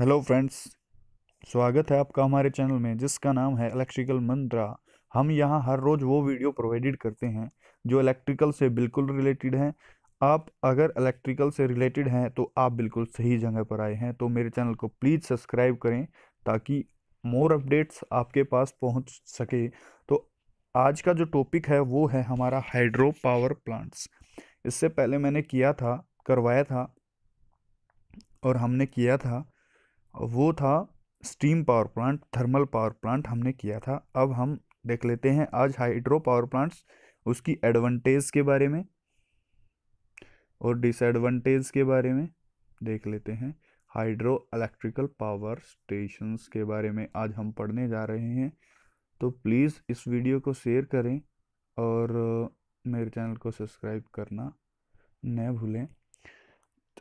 hello friends स्वागत है आपका हमारे चैनल में जिसका नाम है इलेक्ट्रिकल मंत्रा हम यहाँ हर रोज़ वो वीडियो प्रोवाइडेड करते हैं जो इलेक्ट्रिकल से बिल्कुल रिलेटेड हैं आप अगर इलेक्ट्रिकल से रिलेटेड हैं तो आप बिल्कुल सही जगह पर आए हैं तो मेरे चैनल को प्लीज़ सब्सक्राइब करें ताकि मोर अपडेट्स आपके पास पहुँच सके तो आज का जो टॉपिक है वो है हमारा हाइड्रो पावर प्लांट्स इससे पहले मैंने किया था करवाया था और हमने किया था वो था steam power plant thermal power plant हमने किया था अब हम देख लेते हैं आज हाइड्रो पावर प्लांट्स उसकी एडवांटेज के बारे में और डिसएडवांटेज के बारे में देख लेते हैं हाइड्रो इलेक्ट्रिकल पावर स्टेशंस के बारे में आज हम पढ़ने जा रहे हैं तो प्लीज़ इस वीडियो को शेयर करें और मेरे चैनल को सब्सक्राइब करना न भूलें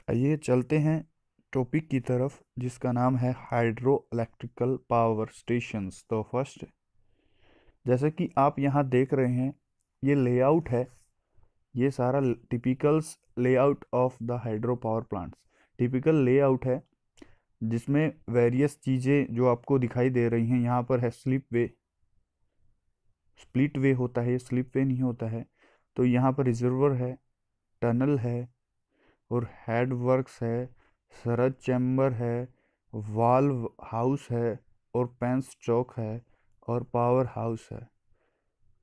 आइए चलते हैं टॉपिक की तरफ जिसका नाम है हाइड्रो इलेक्ट्रिकल पावर स्टेशंस तो फर्स्ट जैसे कि आप यहाँ देख रहे हैं ये लेआउट है ये सारा typicals layout of the hydro power plants typical layout है जिसमें वेरियस चीज़ें जो आपको दिखाई दे रही हैं यहाँ पर है स्लिप वे स्प्लिट वे होता है स्लिप वे नहीं होता है तो यहाँ पर रिजर्वर है टनल है और हेड वर्क्स है सरद चैम्बर है वाल्व हाउस है और पेंस चौक है और पावर हाउस है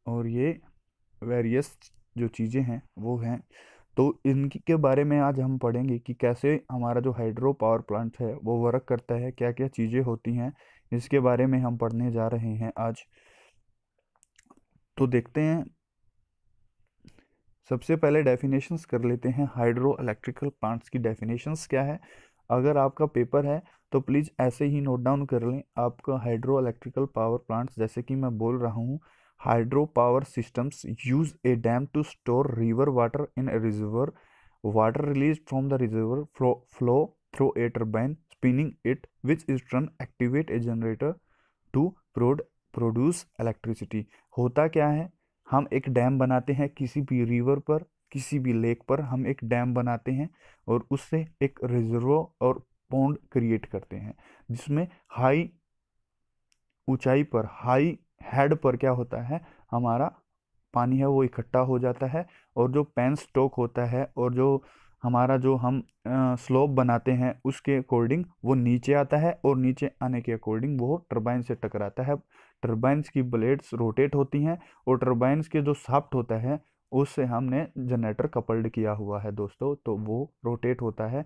और ये वेरियस जो चीज़ें हैं वो हैं तो इनकी के बारे में आज हम पढ़ेंगे कि कैसे हमारा जो हाइड्रो पावर प्लांट है वो वर्क करता है क्या क्या चीज़ें होती हैं इसके बारे में हम पढ़ने जा रहे हैं आज तो देखते हैं सबसे पहले डेफिनेशंस कर लेते हैं हाइड्रो इलेक्ट्रिकल प्लांट्स की डेफिनेशंस क्या है अगर आपका पेपर है तो प्लीज़ ऐसे ही नोट डाउन कर लें आपका हाइड्रो इलेक्ट्रिकल पावर प्लांट्स जैसे कि मैं बोल रहा हूँ hydro power systems use a dam to store river water in a reservoir water release from the reservoir flow through a turbine spinning it which is turn activate a generator to prod produce electricity होता क्या है हम एक dam बनाते हैं किसी भी river पर किसी भी लेक पर हम एक डैम बनाते हैं और उससे एक रिजर्व और पौंड क्रिएट करते हैं जिसमें हाई ऊंचाई पर हाई हेड पर क्या होता है हमारा पानी है वो इकट्ठा हो जाता है और जो पैन स्टोक होता है और जो हमारा जो हम स्लोप बनाते हैं उसके अकॉर्डिंग वो नीचे आता है और नीचे आने के अकॉर्डिंग वो टरबाइन से टकराता है टर्बाइंस की ब्लेड्स रोटेट होती हैं और टर्बाइंस के जो साफ्ट होता है उससे हमने जनरेटर कपल्ड किया हुआ है दोस्तों तो वो रोटेट होता है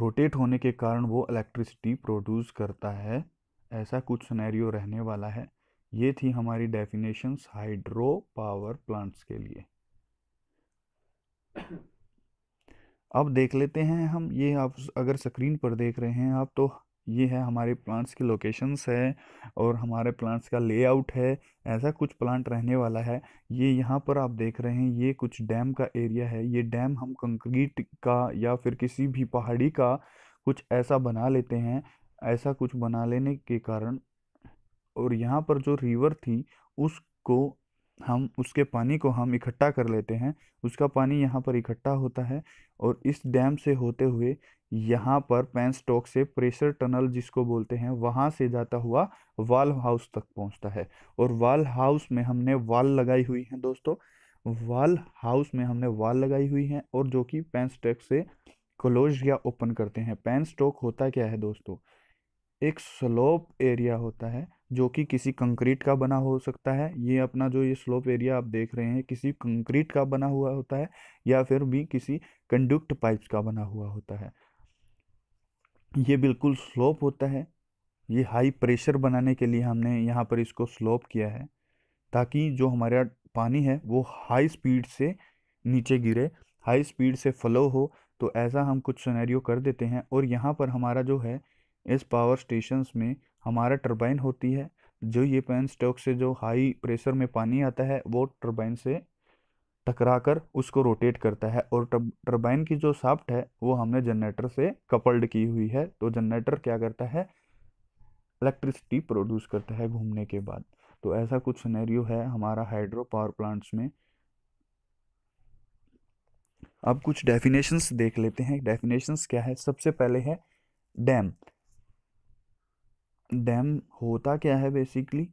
रोटेट होने के कारण वो इलेक्ट्रिसिटी प्रोड्यूस करता है ऐसा कुछ सुनैरियो रहने वाला है ये थी हमारी डेफिनेशंस हाइड्रो पावर प्लांट्स के लिए अब देख लेते हैं हम ये आप अगर स्क्रीन पर देख रहे हैं आप तो ये है हमारे प्लांट्स की लोकेशंस है और हमारे प्लांट्स का लेआउट है ऐसा कुछ प्लांट रहने वाला है ये यहाँ पर आप देख रहे हैं ये कुछ डैम का एरिया है ये डैम हम कंक्रीट का या फिर किसी भी पहाड़ी का कुछ ऐसा बना लेते हैं ऐसा कुछ बना लेने के कारण और यहाँ पर जो रिवर थी उसको हम उसके पानी को हम इकट्ठा कर लेते हैं उसका पानी यहाँ पर इकट्ठा होता है और इस डैम से होते हुए यहाँ पर पैन स्टॉक से प्रेशर टनल जिसको बोलते हैं वहाँ से जाता हुआ वाल हाउस तक पहुँचता है और वाल हाउस में हमने वाल लगाई हुई है दोस्तों वाल हाउस में हमने वाल लगाई हुई है और जो कि पैन स्टॉक से क्लोज या ओपन करते हैं पैन स्टॉक होता क्या है दोस्तों एक स्लोप एरिया होता है जो कि किसी कंक्रीट का बना हो सकता है ये अपना जो ये स्लोप एरिया आप देख रहे हैं किसी कंक्रीट का बना हुआ होता है या फिर भी किसी कंडक्ट पाइप्स का बना हुआ होता है ये बिल्कुल स्लोप होता है ये हाई प्रेशर बनाने के लिए हमने यहाँ पर इसको स्लोप किया है ताकि जो हमारा पानी है वो हाई स्पीड से नीचे गिरे हाई स्पीड से फ्लो हो तो ऐसा हम कुछ सुनहरियो कर देते हैं और यहाँ पर हमारा जो है इस पावर स्टेशंस में हमारा टर्बाइन होती है जो ये पेन स्टोक से जो हाई प्रेशर में पानी आता है वो टर्बाइन से टकरा कर उसको रोटेट करता है और टर्बाइन की जो साफ्ट है वो हमने जनरेटर से कपल्ड की हुई है तो जनरेटर क्या करता है इलेक्ट्रिसिटी प्रोड्यूस करता है घूमने के बाद तो ऐसा कुछ सिनेरियो है हमारा हाइड्रो पावर प्लांट्स में अब कुछ डेफिनेशंस देख लेते हैं डेफिनेशंस क्या है सबसे पहले है डैम डैम होता क्या है बेसिकली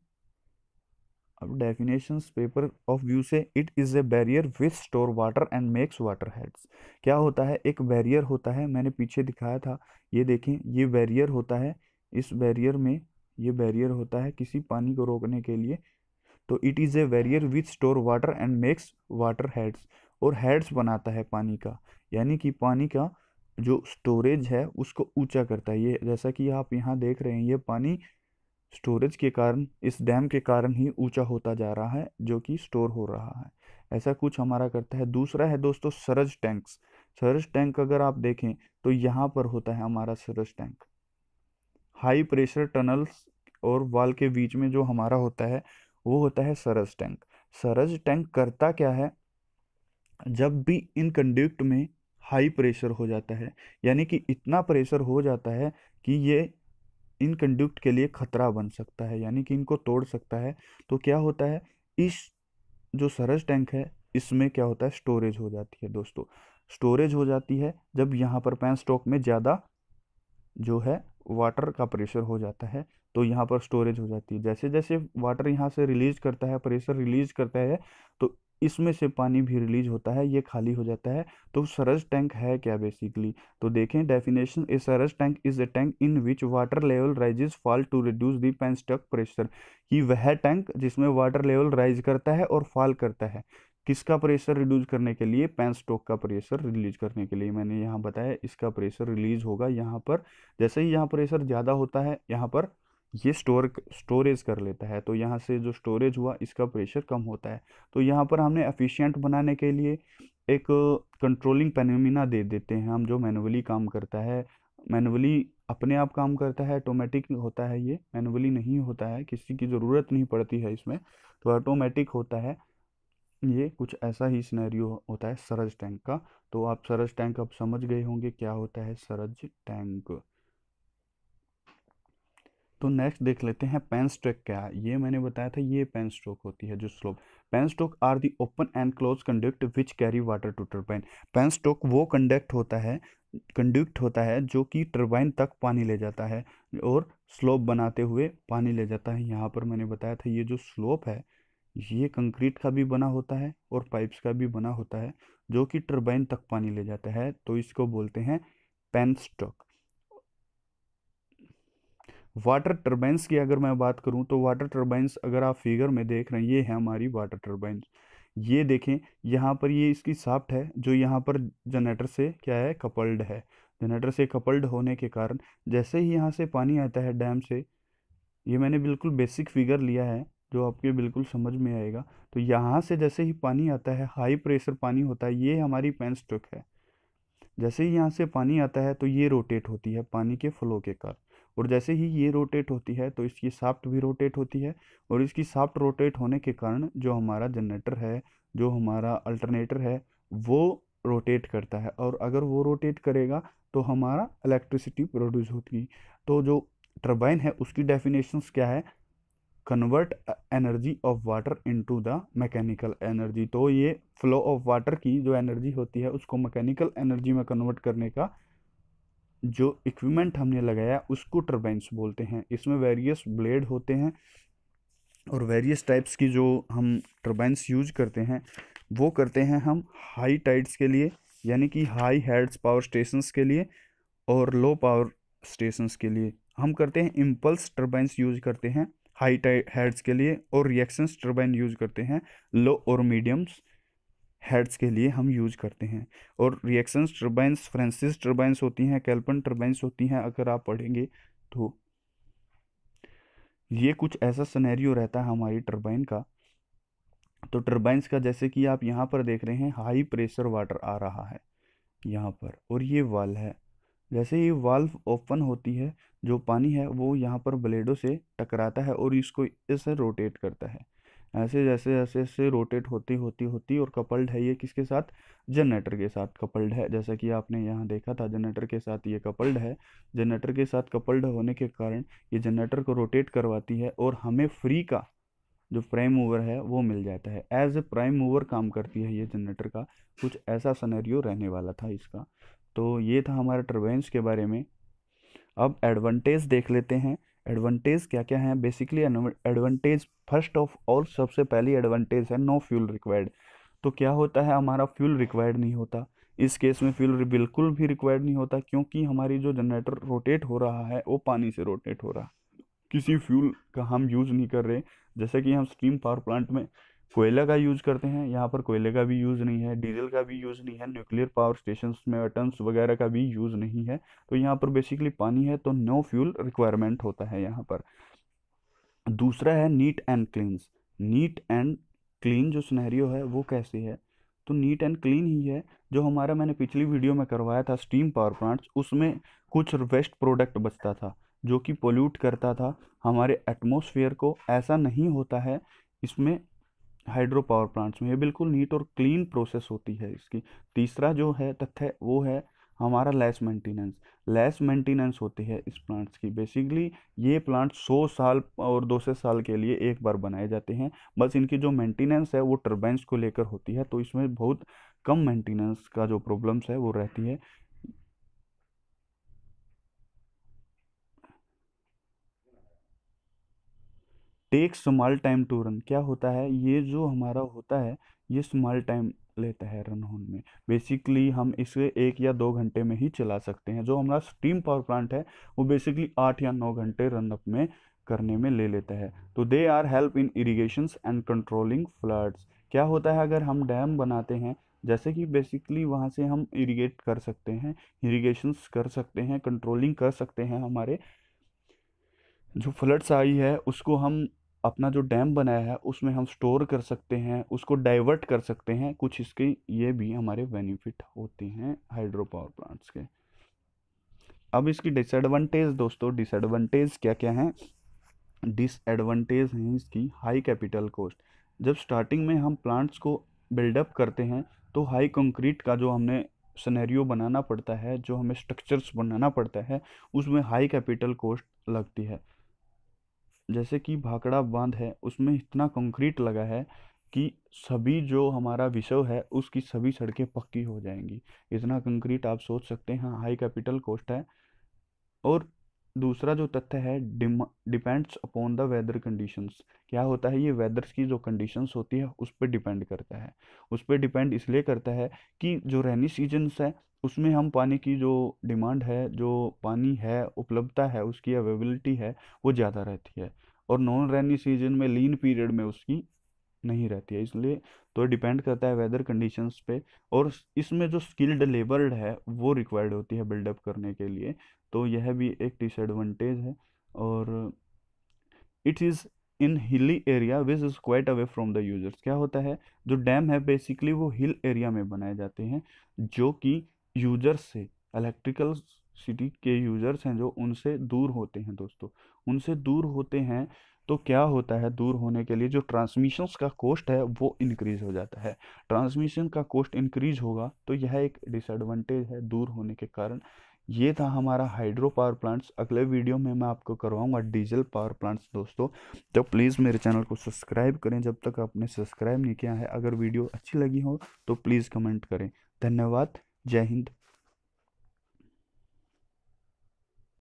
अब डेफिनेशन पेपर ऑफ व्यू से it is a barrier with store water and makes water heads क्या होता है एक बैरियर होता है मैंने पीछे दिखाया था ये देखें ये बैरियर होता है इस बैरियर में ये बैरियर होता है किसी पानी को रोकने के लिए तो it is a barrier with store water and makes water heads और हेड्स बनाता है पानी का यानी कि पानी का जो स्टोरेज है उसको ऊंचा करता है ये जैसा कि आप यहाँ देख रहे हैं ये पानी स्टोरेज के कारण इस डैम के कारण ही ऊंचा होता जा रहा है जो कि स्टोर हो रहा है ऐसा कुछ हमारा करता है दूसरा है दोस्तों सरज टैंक्स सरज टैंक अगर आप देखें तो यहाँ पर होता है हमारा surge tank high pressure tunnels और वाल के बीच में जो हमारा होता है वो होता है सरज टैंक सरज टैंक करता क्या है जब भी इन कंड्यूक्ट में हाई प्रेशर हो जाता है यानी कि इतना प्रेशर हो जाता है कि ये इन कंडक्ट के लिए खतरा बन सकता है यानी कि इनको तोड़ सकता है तो क्या होता है इस जो सरज टैंक है इसमें क्या होता है स्टोरेज हो जाती है दोस्तों स्टोरेज हो जाती है जब यहाँ पर पैन स्टॉक में ज़्यादा जो है वाटर का प्रेशर हो जाता है तो यहाँ पर स्टोरेज हो जाती है जैसे जैसे वाटर यहाँ से रिलीज करता है प्रेशर रिलीज करता है तो इसमें से पानी भी रिलीज होता है ये खाली हो जाता है तो सरज टैंक है क्या बेसिकली तो देखें definition a surge tank is a tank in which water level rises fall to reduce the stock pressure कि वह टैंक जिसमें वाटर लेवल राइज करता है और फॉल करता है किसका प्रेशर रिड्यूस करने के लिए पैन स्टोक का प्रेशर रिलीज करने के लिए मैंने यहाँ बताया इसका प्रेशर रिलीज होगा यहाँ पर जैसे ही यहाँ प्रेशर ज़्यादा होता है यहाँ पर ये स्टोर स्टोरेज कर लेता है तो यहाँ से जो स्टोरेज हुआ इसका प्रेशर कम होता है तो यहाँ पर हमने एफिशिएंट बनाने के लिए एक कंट्रोलिंग पेनमिना दे देते हैं हम जो मैनुअली काम करता है मैनुअली अपने आप काम करता है ऑटोमेटिक होता है ये मैनुअली नहीं होता है किसी की ज़रूरत नहीं पड़ती है इसमें तो ऑटोमेटिक होता है ये कुछ ऐसा ही सिनेरियो होता है सरज टैंक का तो आप सरज टैंक अब समझ गए होंगे क्या होता है सरज टैंक तो नेक्स्ट देख लेते हैं पेन स्ट्रोक क्या है ये मैंने बताया था ये पेन स्ट्रोक होती है जो slope penstock are the open and close conduct which carry water to turbine penstock वो कंडक्ट होता है कंडक्ट होता है जो कि टर्बाइन तक पानी ले जाता है और स्लोप बनाते हुए पानी ले जाता है यहाँ पर मैंने बताया था ये जो स्लोप है ये कंक्रीट का भी बना होता है और पाइप्स का भी बना होता है जो कि टर्बाइन तक पानी ले जाता है तो इसको बोलते हैं पेन स्ट्रोक वाटर टर्बाइंस की अगर मैं बात करूं तो वाटर टर्बाइंस अगर आप फिगर में देख रहे हैं ये है हमारी वाटर टर्बाइंस ये देखें यहाँ पर ये इसकी साफ्ट है जो यहाँ पर जनरेटर से क्या है कपल्ड है जनरेटर से कपल्ड होने के कारण जैसे ही यहाँ से पानी आता है डैम से ये मैंने बिल्कुल बेसिक फिगर लिया है जो आपके बिल्कुल समझ में आएगा तो यहाँ से जैसे ही पानी आता है हाई प्रेशर पानी होता है ये हमारी पेन स्टोक है जैसे ही यहाँ से पानी आता है तो ये रोटेट होती है पानी के फ्लो के कारण और जैसे ही ये रोटेट होती है तो इसकी साफ्ट भी रोटेट होती है और इसकी साफ्ट रोटेट होने के कारण जो हमारा जनरेटर है जो हमारा अल्टरनेटर है वो रोटेट करता है और अगर वो रोटेट करेगा तो हमारा इलेक्ट्रिसिटी प्रोड्यूस होती तो जो टर्बाइन है उसकी डेफिनेशन क्या है convert energy of water into the mechanical energy तो ये फ्लो ऑफ वाटर की जो एनर्जी होती है उसको मैकेनिकल एनर्जी में कन्वर्ट करने का जो इक्विपमेंट हमने लगाया उसको टर्बाइंस बोलते हैं इसमें वेरियस ब्लेड होते हैं और वेरियस टाइप्स की जो हम टर्बाइंस यूज करते हैं वो करते हैं हम हाई टाइड्स के लिए यानी कि हाई हेड्स पावर स्टेशंस के लिए और लो पावर स्टेशंस के लिए हम करते हैं इम्पल्स टर्बाइंस यूज करते हैं हाई हेड्स के लिए और रिएक्शंस टर्बाइन यूज करते हैं लो और मीडियम्स हेड्स के लिए हम यूज करते हैं और रिएक्शंस टर्बाइंस फ्रेंसिस टर्बाइंस होती हैं कैल्पन टर्बाइंस होती हैं अगर आप पढ़ेंगे तो ये कुछ ऐसा सनेरियो रहता है हमारी टर्बाइन का तो टर्बाइंस का जैसे कि आप यहाँ पर देख रहे हैं हाई प्रेशर वाटर आ रहा है यहाँ पर और ये वाल है जैसे ये वाल्व ओपन होती है जो पानी है वो यहाँ पर ब्लेडों से टकराता है और इसको इसे रोटेट करता है ऐसे जैसे जैसे ऐसे रोटेट होती होती होती और कपल्ड है ये किसके साथ जनरेटर के साथ कपल्ड है जैसा कि आपने यहाँ देखा था जनरेटर के साथ ये कपल्ड है जनरेटर के साथ कपल्ड होने के कारण ये जनरेटर को रोटेट करवाती है और हमें फ्री का जो प्राइम मूवर है वो मिल जाता है एज ए प्राइम मूवर काम करती है ये जनरेटर का कुछ ऐसा सनेरियो रहने वाला था इसका तो ये था हमारा टर्बाइंस के बारे में अब एडवांटेज देख लेते हैं एडवांटेज क्या क्या हैं basically advantage first of all सबसे पहली एडवांटेज है नो फ्यूल रिक्वायर्ड तो क्या होता है हमारा फ्यूल रिक्वायर्ड नहीं होता इस केस में फ्यूल बिल्कुल भी रिक्वायर्ड नहीं होता क्योंकि हमारी जो जनरेटर रोटेट हो रहा है वो पानी से रोटेट हो रहा है किसी फ्यूल का हम यूज़ नहीं कर रहे जैसे कि हम स्टीम पावर प्लांट में कोयला का यूज़ करते हैं यहाँ पर कोयले का भी यूज़ नहीं है डीजल का भी यूज़ नहीं है न्यूक्लियर पावर स्टेशन में अटन्स वगैरह का भी यूज़ नहीं है तो यहाँ पर बेसिकली पानी है तो नो फ्यूल रिक्वायरमेंट होता है यहाँ पर दूसरा है neat and cleans neat and clean जो स्नहरियो है वो कैसे है तो नीट एंड क्लीन ही है जो हमारा मैंने पिछली वीडियो में करवाया था स्टीम पावर प्लांट्स उसमें कुछ वेस्ट प्रोडक्ट बचता था जो कि पोल्यूट करता था हमारे एटमोसफियर को ऐसा नहीं होता है इसमें हाइड्रो पावर प्लांट्स में ये बिल्कुल नीट और क्लीन प्रोसेस होती है इसकी तीसरा जो है तथ्य वो है हमारा लेस मेंटेनेंस लेस मेंटेनेंस होती है इस प्लांट्स की बेसिकली ये प्लांट 100 साल और 200 साल के लिए एक बार बनाए जाते हैं बस इनकी जो मेंटेनेंस है वो टर्बाइंस को लेकर होती है तो इसमें बहुत कम मेंटेनेंस का जो प्रॉब्लम्स है वो रहती है take small time to run क्या होता है ये जो हमारा होता है ये स्मॉल टाइम लेता है रन होने में बेसिकली हम इसे एक या दो घंटे में ही चला सकते हैं जो हमारा स्टीम पावर प्लांट है वो बेसिकली आठ या नौ घंटे रन अप में करने में ले लेता है तो they are help in irrigation and controlling floods क्या होता है अगर हम डैम बनाते हैं जैसे कि बेसिकली वहाँ से हम इरीगेट कर सकते हैं इरीगेशंस कर सकते हैं कंट्रोलिंग कर सकते हैं हमारे जो फ्लड्स आई है उसको हम अपना जो डैम बनाया है उसमें हम स्टोर कर सकते हैं उसको डाइवर्ट कर सकते हैं कुछ इसके ये भी हमारे बेनिफिट होते हैं हाइड्रो पावर प्लांट्स के अब इसकी डिसएडवांटेज दोस्तों डिसएडवांटेज क्या क्या हैं डिसएडवांटेज हैं इसकी हाई कैपिटल कॉस्ट जब स्टार्टिंग में हम प्लांट्स को बिल्डअप करते हैं तो हाई कंक्रीट का जो हमने सनेरियो बनाना पड़ता है जो हमें स्ट्रक्चर्स बनाना पड़ता है उसमें हाई कैपिटल कॉस्ट लगती है जैसे कि भाकड़ा बांध है उसमें इतना कंक्रीट लगा है कि सभी जो हमारा विषय है उसकी सभी सड़कें पक्की हो जाएंगी इतना कंक्रीट आप सोच सकते हैं हाई कैपिटल कॉस्ट है और दूसरा जो तथ्य है depends upon the weather conditions क्या होता है ये वेदर्स की जो कंडीशंस होती है उस पर डिपेंड करता है उस पर डिपेंड इसलिए करता है कि जो रेनी सीजन्स है उसमें हम पानी की जो डिमांड है जो पानी है उपलब्धता है उसकी अवेलेबिलिटी है वो ज़्यादा रहती है और नॉन रेनी सीजन में लीन पीरियड में उसकी नहीं रहती है इसलिए तो डिपेंड करता है वेदर कंडीशंस पे और इसमें जो स्किल्ड लेबर्ड है वो रिक्वायर्ड होती है बिल्डअप करने के लिए तो यह भी एक डिसएडवांटेज है और it is in hilly area which is quite away from the users क्या होता है जो डैम है बेसिकली वो हिल एरिया में बनाए जाते हैं जो कि यूजर्स से इलेक्ट्रिकल सिटी के यूजर्स हैं जो उनसे दूर होते हैं दोस्तों उनसे दूर होते हैं तो क्या होता है दूर होने के लिए जो ट्रांसमिशन का कॉस्ट है वो इंक्रीज हो जाता है ट्रांसमिशन का कॉस्ट इंक्रीज होगा तो यह एक डिसएडवांटेज है दूर होने के कारण ये था हमारा हाइड्रो पावर प्लांट्स अगले वीडियो में मैं आपको करवाऊंगा डीजल पावर प्लांट्स दोस्तों तो प्लीज़ मेरे चैनल को सब्सक्राइब करें जब तक आपने सब्सक्राइब नहीं किया है अगर वीडियो अच्छी लगी हो तो प्लीज़ कमेंट करें धन्यवाद जय हिंद